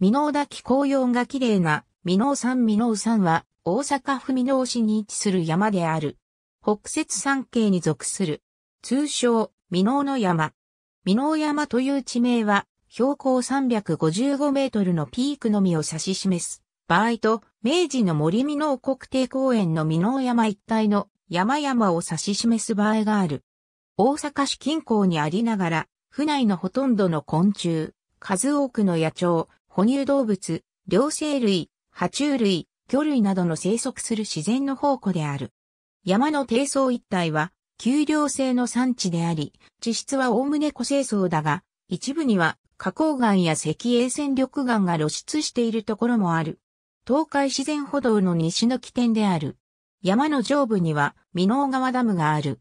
美濃滝紅葉が綺麗な美濃山美濃山は大阪府美濃市に位置する山である。北雪山系に属する。通称、美濃の山。美濃山という地名は標高355メートルのピークのみを指し示す。場合と、明治の森美濃国定公園の美濃山一帯の山々を指し示す場合がある。大阪市近郊にありながら、府内のほとんどの昆虫、数多くの野鳥、哺乳動物、両生類、爬虫類、魚類などの生息する自然の宝庫である。山の低層一帯は、丘陵性の産地であり、地質はおおむね古清層だが、一部には花崗岩や石英戦力岩が露出しているところもある。東海自然歩道の西の起点である。山の上部には、美濃川ダムがある。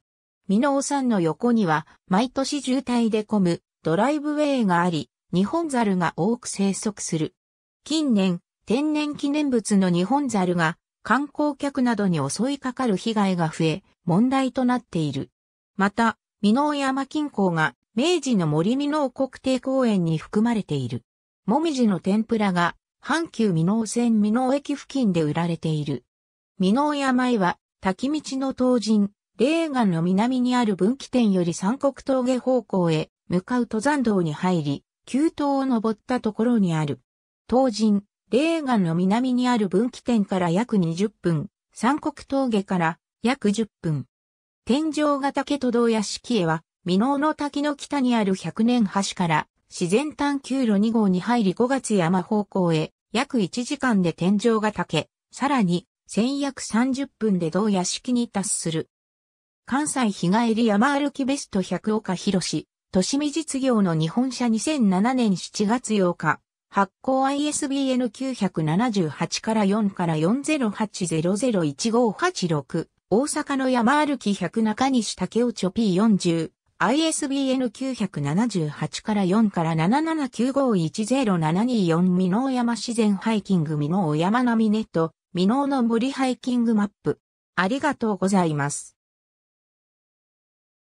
美濃山の横には、毎年渋滞で混むドライブウェイがあり、ニホンザルが多く生息する。近年、天然記念物のニホンザルが観光客などに襲いかかる被害が増え、問題となっている。また、美濃山近郊が明治の森美濃国定公園に含まれている。もみじの天ぷらが阪急美濃線美濃駅付近で売られている。美濃山へは滝道の東人、霊岩の南にある分岐点より三国峠方向へ向かう登山道に入り、急島を登ったところにある。東人、霊ンの南にある分岐点から約20分、三国峠から約10分。天井が竹都道屋敷へは、美濃の滝の北にある百年橋から自然探求路2号に入り5月山方向へ約1時間で天井が竹、さらに1約30分で同屋敷に達する。関西日帰り山歩きベスト100岡博士、としみ実業の日本社2007年7月8日、発行 ISBN 978から4から408001586、大阪の山歩き100中西竹雄チョ P40、ISBN 978から4から77951072美濃山自然ハイキング美濃山並ネット、美濃の森ハイキングマップ。ありがとうございます。